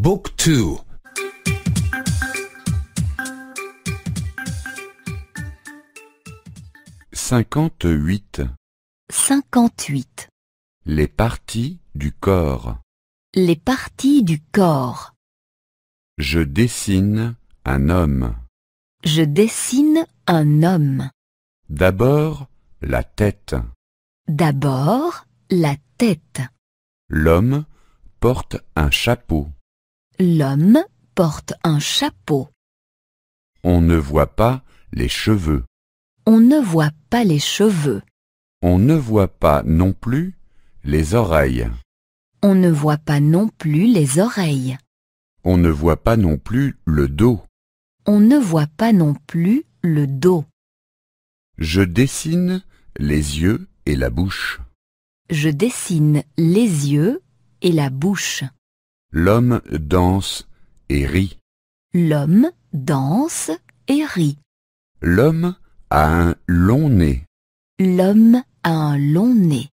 Book 2 58 58 Les parties du corps Les parties du corps Je dessine un homme Je dessine un homme D'abord la tête D'abord la tête L'homme porte un chapeau L'homme porte un chapeau. On ne voit pas les cheveux. On ne voit pas les cheveux. On ne voit pas non plus les oreilles. On ne voit pas non plus les oreilles. On ne voit pas non plus le dos. On ne voit pas non plus le dos. Je dessine les yeux et la bouche. Je dessine les yeux et la bouche. L'homme danse et rit. L'homme danse et rit. L'homme a un long nez. L'homme a un long nez.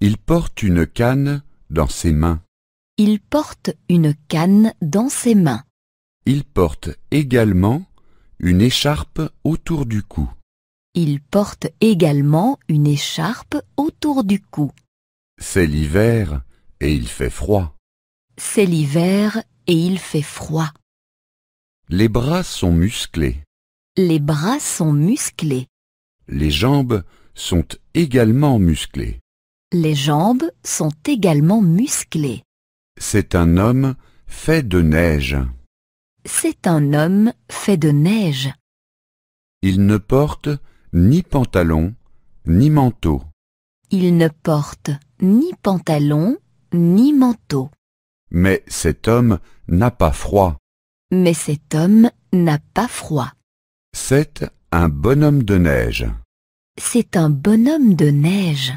Il porte une canne dans ses mains. Il porte une canne dans ses mains. Il porte également une écharpe autour du cou. Il porte également une écharpe autour du cou. C'est l'hiver et il fait froid. C'est l'hiver et il fait froid. Les bras sont musclés. Les bras sont musclés. Les jambes sont également musclées. Les jambes sont également musclées. C'est un homme fait de neige. C'est un homme fait de neige. Il ne porte ni pantalon, ni manteau. Il ne porte ni pantalon, ni manteau. Mais cet homme n'a pas froid. Mais cet homme n'a pas froid. C'est un bonhomme de neige. C'est un bonhomme de neige.